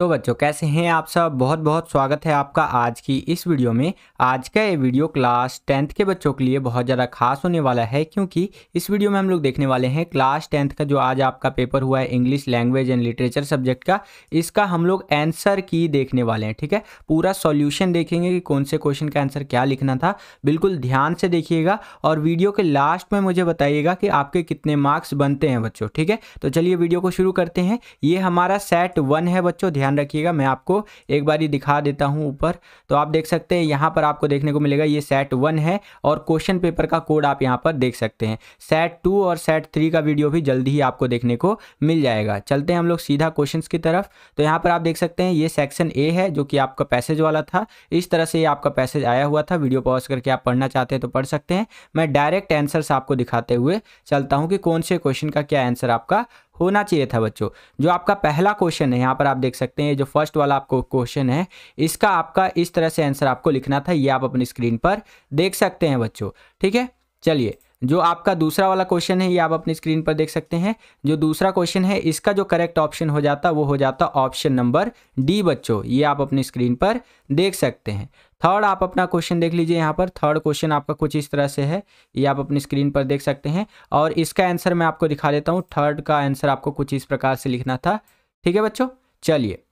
तो बच्चों कैसे हैं आप सब बहुत बहुत स्वागत है आपका आज की इस वीडियो में आज का ये वीडियो क्लास टेंथ के बच्चों के लिए बहुत ज़्यादा खास होने वाला है क्योंकि इस वीडियो में हम लोग देखने वाले हैं क्लास टेंथ का जो आज आपका पेपर हुआ है English language and literature subject का इसका हम लोग आंसर की देखने वाले हैं ठीक है पूरा सॉल्यूशन देखेंगे कि कौन से क्वेश्चन का आंसर क्या लिखना था बिल्कुल ध्यान से देखिएगा और वीडियो के लास्ट में मुझे बताइएगा कि आपके कितने मार्क्स बनते हैं बच्चों ठीक है तो चलिए वीडियो को शुरू करते हैं ये हमारा सेट वन है बच्चों ध्यान रखिएगा मैं आपको एक बार ही दिखा देता हूँ ऊपर तो आप देख सकते हैं यहाँ पर आपको देखने को मिलेगा ये सेट वन है और क्वेश्चन पेपर का कोड आप यहाँ पर देख सकते हैं सेट टू और सेट थ्री का वीडियो भी जल्दी ही आपको देखने को मिल जाएगा चलते हैं हम लोग सीधा क्वेश्चन की तरफ तो यहाँ पर आप देख सकते हैं ये सेक्शन ए है जो कि आपका पैसेज वाला था इस तरह से ये आपका पैसेज आया हुआ था वीडियो पॉज करके आप पढ़ना चाहते हैं तो पढ़ सकते हैं मैं डायरेक्ट आंसर्स आपको दिखाते हुए चलता हूँ कि कौन से क्वेश्चन का क्या आंसर आपका होना चाहिए था बच्चों जो आपका पहला क्वेश्चन है यहाँ पर आप देख सकते हैं जो फर्स्ट वाला आपको क्वेश्चन है इसका आपका इस तरह से आंसर आपको लिखना था ये आप अपनी स्क्रीन पर देख सकते हैं बच्चों ठीक है चलिए जो आपका दूसरा वाला क्वेश्चन है ये आप अपनी स्क्रीन पर देख सकते हैं जो दूसरा क्वेश्चन है इसका जो करेक्ट ऑप्शन हो जाता वो हो जाता ऑप्शन नंबर डी बच्चों ये आप अपनी स्क्रीन पर देख सकते हैं थर्ड आप अपना क्वेश्चन देख लीजिए यहाँ पर थर्ड क्वेश्चन आपका कुछ इस तरह से है ये आप अपनी स्क्रीन पर देख सकते हैं और इसका आंसर मैं आपको दिखा देता हूँ थर्ड का आंसर आपको कुछ इस प्रकार से लिखना था ठीक है बच्चों चलिए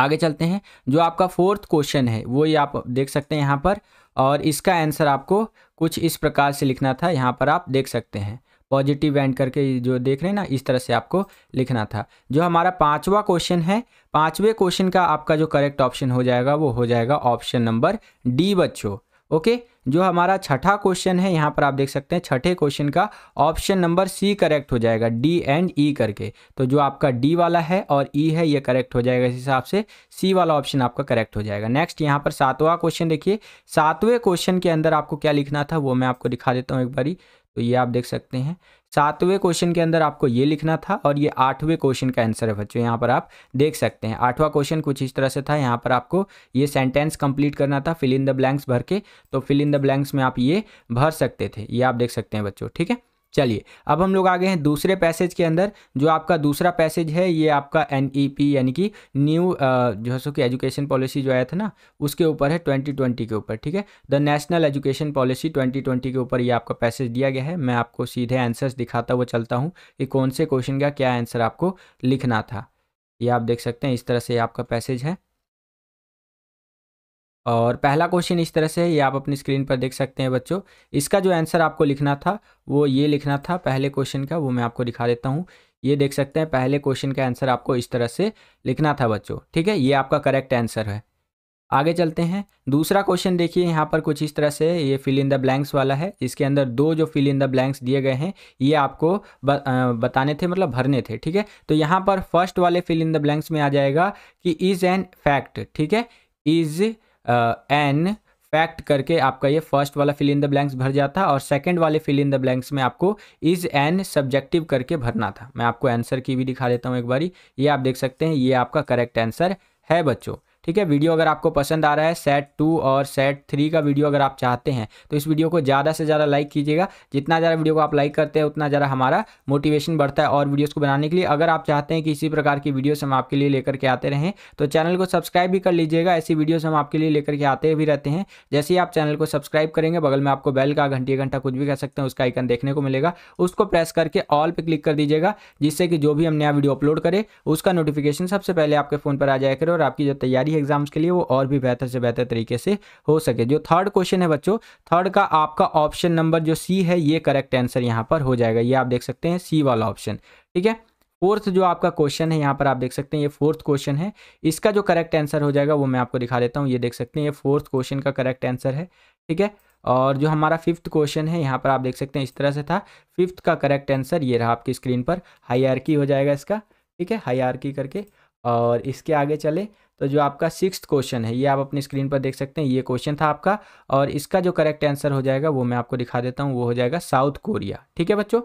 आगे चलते हैं जो आपका फोर्थ क्वेश्चन है वो ये आप देख सकते हैं यहाँ पर और इसका आंसर आपको कुछ इस प्रकार से लिखना था यहाँ पर आप देख सकते हैं पॉजिटिव एंड करके जो देख रहे हैं ना इस तरह से आपको लिखना था जो हमारा पांचवा क्वेश्चन है पांचवे क्वेश्चन का आपका जो करेक्ट ऑप्शन हो जाएगा वो हो जाएगा ऑप्शन नंबर डी बच्चों ओके जो हमारा छठा क्वेश्चन है यहाँ पर आप देख सकते हैं छठे क्वेश्चन का ऑप्शन नंबर सी करेक्ट हो जाएगा डी एंड ई करके तो जो आपका डी वाला है और ई e है ये करेक्ट हो जाएगा इस हिसाब से सी वाला ऑप्शन आपका करेक्ट हो जाएगा नेक्स्ट यहाँ पर सातवां क्वेश्चन देखिए सातवें क्वेश्चन के अंदर आपको क्या लिखना था वो मैं आपको दिखा देता हूँ एक बारी तो ये आप देख सकते हैं सातवें क्वेश्चन के अंदर आपको ये लिखना था और ये आठवें क्वेश्चन का आंसर है बच्चों यहाँ पर आप देख सकते हैं आठवां क्वेश्चन कुछ इस तरह से था यहाँ पर आपको ये सेंटेंस कंप्लीट करना था फिल इन द ब्लैंक्स भर के तो फिल इन द ब्लैंक्स में आप ये भर सकते थे ये आप देख सकते हैं बच्चों ठीक है चलिए अब हम लोग आगे हैं दूसरे पैसेज के अंदर जो आपका दूसरा पैसेज है ये आपका एन e यानी कि न्यू जो है सो कि एजुकेशन पॉलिसी जो आया था ना उसके ऊपर है 2020 के ऊपर ठीक है द नेशनल एजुकेशन पॉलिसी 2020 के ऊपर ये आपका पैसेज दिया गया है मैं आपको सीधे आंसर्स दिखाता हुआ चलता हूँ कि कौन से क्वेश्चन का क्या आंसर आपको लिखना था ये आप देख सकते हैं इस तरह से आपका पैसेज है और पहला क्वेश्चन इस तरह से है ये आप अपनी स्क्रीन पर देख सकते हैं बच्चों इसका जो आंसर आपको लिखना था वो ये लिखना था पहले क्वेश्चन का वो मैं आपको दिखा देता हूँ ये देख सकते हैं पहले क्वेश्चन का आंसर आपको इस तरह से लिखना था बच्चों ठीक है ये आपका करेक्ट आंसर है आगे चलते हैं दूसरा क्वेश्चन देखिए यहाँ पर कुछ इस तरह से ये फिल इन द ब्लैंक्स वाला है इसके अंदर दो जो फिल इन द ब्लैंक्स दिए गए हैं ये आपको बताने थे मतलब भरने थे ठीक है तो यहाँ पर फर्स्ट वाले फिल इन द ब्लैंक्स में आ जाएगा कि इज़ एन फैक्ट ठीक है इज़ एन फैक्ट करके आपका ये फर्स्ट वाला फिल इन द ब्लैंक्स भर जाता और सेकंड वाले फिल इन द ब्लैंक्स में आपको इज एन सब्जेक्टिव करके भरना था मैं आपको आंसर की भी दिखा देता हूँ एक बारी ये आप देख सकते हैं ये आपका करेक्ट आंसर है बच्चों ठीक है वीडियो अगर आपको पसंद आ रहा है सेट टू और सेट थ्री का वीडियो अगर आप चाहते हैं तो इस वीडियो को ज़्यादा से ज़्यादा लाइक कीजिएगा जितना ज़्यादा वीडियो को आप लाइक करते हैं उतना ज़्यादा हमारा मोटिवेशन बढ़ता है और वीडियोज़ को बनाने के लिए अगर आप चाहते हैं कि इसी प्रकार की वीडियोज़ हम आपके लिए लेकर के आते रहें तो चैनल को सब्सक्राइब भी कर लीजिएगा ऐसी वीडियोज़ हम आपके लिए लेकर के आते भी रहते हैं जैसे ही आप चैनल को सब्सक्राइब करेंगे बगल में आपको बेल का घंटी घंटा कुछ भी कह सकते हैं उसका आइकन देखने को मिलेगा उसको प्रेस करके ऑल पर क्लिक कर दीजिएगा जिससे कि जो भी हम नया वीडियो अपलोड करें उसका नोटिफिकेशन सबसे पहले आपके फ़ोन पर आ जाए करे और आपकी जो तैयारी सरकारी एग्जाम्स के लिए वो और भी बेहतर से बेहतर तरीके से हो सके जो थर्ड क्वेश्चन है बच्चों थर्ड का आपका ऑप्शन नंबर जो सी है ये करेक्ट आंसर यहाँ पर हो जाएगा ये आप देख सकते हैं सी वाला ऑप्शन ठीक है फोर्थ जो आपका क्वेश्चन है यहाँ पर आप देख सकते हैं ये फोर्थ क्वेश्चन है इसका जो करेक्ट आंसर हो जाएगा वो मैं आपको दिखा देता हूँ ये देख सकते हैं ये फोर्थ क्वेश्चन का करेक्ट आंसर है ठीक है और जो हमारा फिफ्थ क्वेश्चन है यहाँ पर आप देख सकते हैं इस तरह से था फिफ्थ का करेक्ट आंसर ये रहा आपकी स्क्रीन पर हाई हो जाएगा इसका ठीक है हाई करके और इसके आगे चले तो जो आपका सिक्स क्वेश्चन है ये आप अपनी स्क्रीन पर देख सकते हैं ये क्वेश्चन था आपका और इसका जो करेक्ट आंसर हो जाएगा वो मैं आपको दिखा देता हूँ वो हो जाएगा साउथ कोरिया ठीक है बच्चों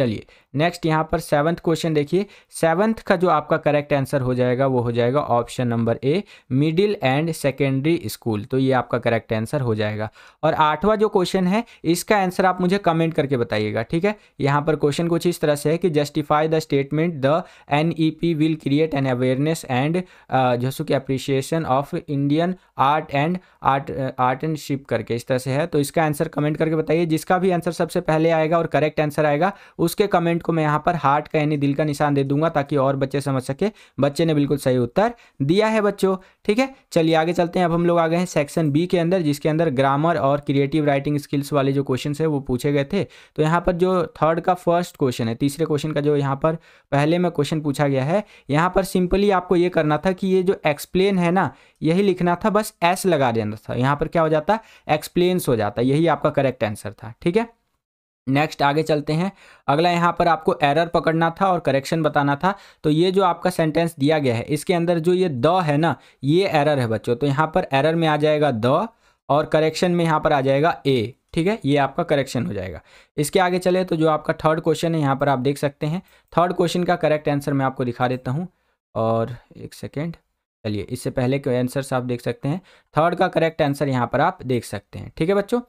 चलिए नेक्स्ट यहाँ पर सेवन्थ क्वेश्चन देखिए सेवन्थ का जो आपका करेक्ट आंसर हो जाएगा वो हो जाएगा option number A middle and secondary school तो ये आपका करेक्ट आंसर हो जाएगा और आठवां जो क्वेश्चन है इसका आंसर आप मुझे कमेंट करके बताइएगा ठीक है यहाँ पर क्वेश्चन कुछ इस तरह से है कि justify the statement the an will create an awareness and जो सो कि appreciation of Indian art and art art and ship करके इस तरह से है तो इसका आंसर कमेंट करके बताइए जिसका भी आंसर सबसे पहले आएगा और करेक्ट आंसर आएगा उस उसके कमेंट को मैं यहाँ पर हार्ट का यानी दिल का निशान दे दूंगा ताकि और बच्चे समझ सके बच्चे ने बिल्कुल सही उत्तर दिया है बच्चों ठीक है चलिए आगे चलते हैं अब हम लोग आ गए हैं सेक्शन बी के अंदर जिसके अंदर ग्रामर और क्रिएटिव राइटिंग स्किल्स वाले जो क्वेश्चन है वो पूछे गए थे तो यहाँ पर जो थर्ड का फर्स्ट क्वेश्चन है तीसरे क्वेश्चन का जो यहाँ पर पहले में क्वेश्चन पूछा गया है यहाँ पर सिंपली आपको ये करना था कि ये जो एक्सप्लेन है ना यही लिखना था बस एस लगा देना था यहाँ पर क्या हो जाता एक्सप्लेन्स हो जाता यही आपका करेक्ट आंसर था ठीक है नेक्स्ट आगे चलते हैं अगला यहाँ पर आपको एरर पकड़ना था और करेक्शन बताना था तो ये जो आपका सेंटेंस दिया गया है इसके अंदर जो ये द है ना ये एरर है बच्चों तो यहाँ पर एरर में आ जाएगा द और करेक्शन में यहाँ पर आ जाएगा ए ठीक है ये आपका करेक्शन हो जाएगा इसके आगे चले तो जो आपका थर्ड क्वेश्चन है यहाँ पर आप देख सकते हैं थर्ड क्वेश्चन का करेक्ट आंसर मैं आपको दिखा देता हूँ और एक सेकेंड चलिए इससे पहले के आंसर्स आप देख सकते हैं थर्ड का करेक्ट आंसर यहाँ पर आप देख सकते हैं ठीक है बच्चों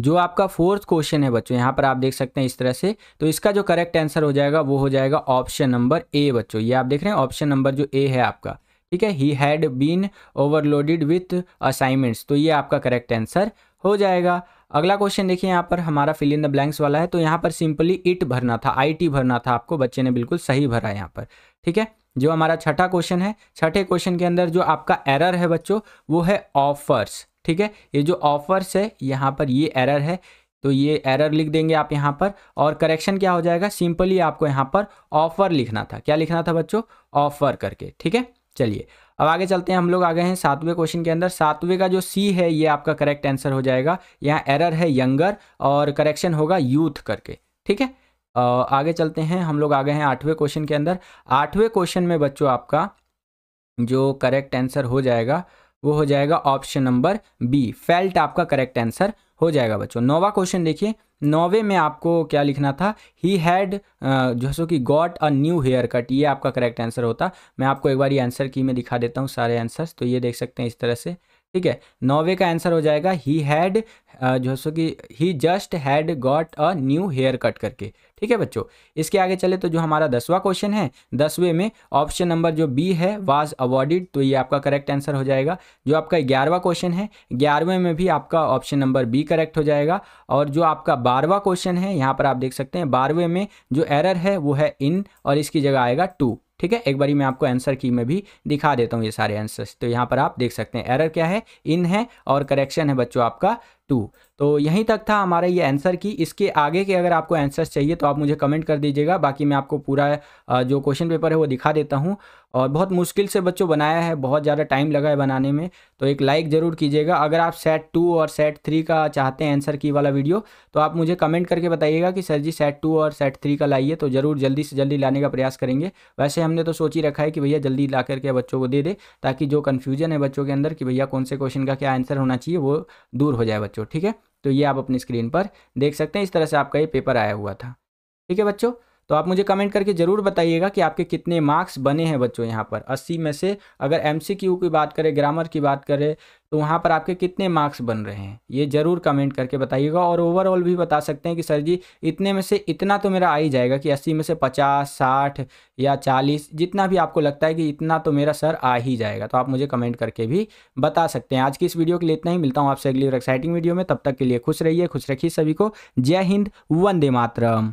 जो आपका फोर्थ क्वेश्चन है बच्चों यहाँ पर आप देख सकते हैं इस तरह से तो इसका जो करेक्ट आंसर हो जाएगा वो हो जाएगा ऑप्शन नंबर ए बच्चों ये आप देख रहे हैं ऑप्शन नंबर जो ए है आपका ठीक है he had been overloaded with assignments तो ये आपका करेक्ट आंसर हो जाएगा अगला क्वेश्चन देखिए यहाँ पर हमारा फिल इन द ब्लैंक्स वाला है तो यहाँ पर सिंपली इट भरना था आई टी भरना था आपको बच्चे ने बिल्कुल सही भरा यहाँ पर ठीक है जो हमारा छठा क्वेश्चन है छठे क्वेश्चन के अंदर जो आपका एरर है बच्चों वो है ऑफर्स ठीक है ये जो ऑफर्स है यहाँ पर ये एरर है तो ये एरर लिख देंगे आप यहाँ पर और करेक्शन क्या हो जाएगा सिंपली आपको यहाँ पर ऑफर लिखना था क्या लिखना था बच्चों ऑफर करके ठीक है चलिए अब आगे चलते हैं हम लोग आ गए हैं सातवें क्वेश्चन के अंदर सातवें का जो सी है ये आपका करेक्ट आंसर हो जाएगा यहाँ एरर है यंगर और करेक्शन होगा यूथ करके ठीक है आगे चलते हैं हम लोग आ गए हैं आठवें क्वेश्चन के अंदर आठवें क्वेश्चन में बच्चों आपका जो करेक्ट आंसर हो जाएगा वो हो जाएगा ऑप्शन नंबर बी फेल्ट आपका करेक्ट आंसर हो जाएगा बच्चों नौवा क्वेश्चन देखिए नौवे में आपको क्या लिखना था ही हैड जो सो कि got a new haircut ये आपका करेक्ट आंसर होता मैं आपको एक बार ये आंसर की में दिखा देता हूँ सारे आंसर्स तो ये देख सकते हैं इस तरह से ठीक है नौवे का आंसर हो जाएगा ही हैड जो सो कि he just had got a new haircut करके ठीक है बच्चों इसके आगे चले तो जो हमारा दसवां क्वेश्चन है दसवें में ऑप्शन नंबर जो बी है वाज अवॉर्डेड तो ये आपका करेक्ट आंसर हो जाएगा जो आपका ग्यारहवा क्वेश्चन है ग्यारहवें में भी आपका ऑप्शन नंबर बी करेक्ट हो जाएगा और जो आपका बारहवा क्वेश्चन है यहाँ पर आप देख सकते हैं बारहवें में जो एरर है वो है इन और इसकी जगह आएगा टू ठीक है एक बारी मैं आपको आंसर की में भी दिखा देता हूँ ये सारे आंसर्स तो यहाँ पर आप देख सकते हैं एरर क्या है इन है और करेक्शन है बच्चों आपका टू तो यहीं तक था हमारा ये आंसर की इसके आगे के अगर आपको आंसर्स चाहिए तो आप मुझे कमेंट कर दीजिएगा बाकी मैं आपको पूरा जो क्वेश्चन पेपर है वो दिखा देता हूँ और बहुत मुश्किल से बच्चों बनाया है बहुत ज़्यादा टाइम लगा है बनाने में तो एक लाइक ज़रूर कीजिएगा अगर आप सेट टू और सेट थ्री का चाहते हैं आंसर की वाला वीडियो तो आप मुझे कमेंट करके बताइएगा कि सर जी सेट टू और सेट थ्री का लाइए तो ज़रूर जल्दी से जल्दी लाने का प्रयास करेंगे वैसे हमने तो सोच ही रखा है कि भैया जल्दी ला करके बच्चों को दे दे ताकि जो कन्फ्यूजन है बच्चों के अंदर कि भैया कौन से क्वेश्चन का क्या आंसर होना चाहिए वो दूर हो जाए बच्चों ठीक है तो ये आप अपनी स्क्रीन पर देख सकते हैं इस तरह से आपका ये पेपर आया हुआ था ठीक है बच्चों तो आप मुझे कमेंट करके ज़रूर बताइएगा कि आपके कितने मार्क्स बने हैं बच्चों यहाँ पर 80 में से अगर एम की बात करें ग्रामर की बात करें तो वहाँ पर आपके कितने मार्क्स बन रहे हैं ये ज़रूर कमेंट करके बताइएगा और ओवरऑल भी बता सकते हैं कि सर जी इतने में से इतना तो मेरा आ ही जाएगा कि अस्सी में से पचास साठ या चालीस जितना भी आपको लगता है कि इतना तो मेरा सर आ ही जाएगा तो आप मुझे कमेंट करके भी बता सकते हैं आज की इस वीडियो के लिए इतना ही मिलता हूँ आपसे अगली और एक्साइटिंग वीडियो में तब तक के लिए खुश रहिए खुश रखिए सभी को जय हिंद वंदे मातरम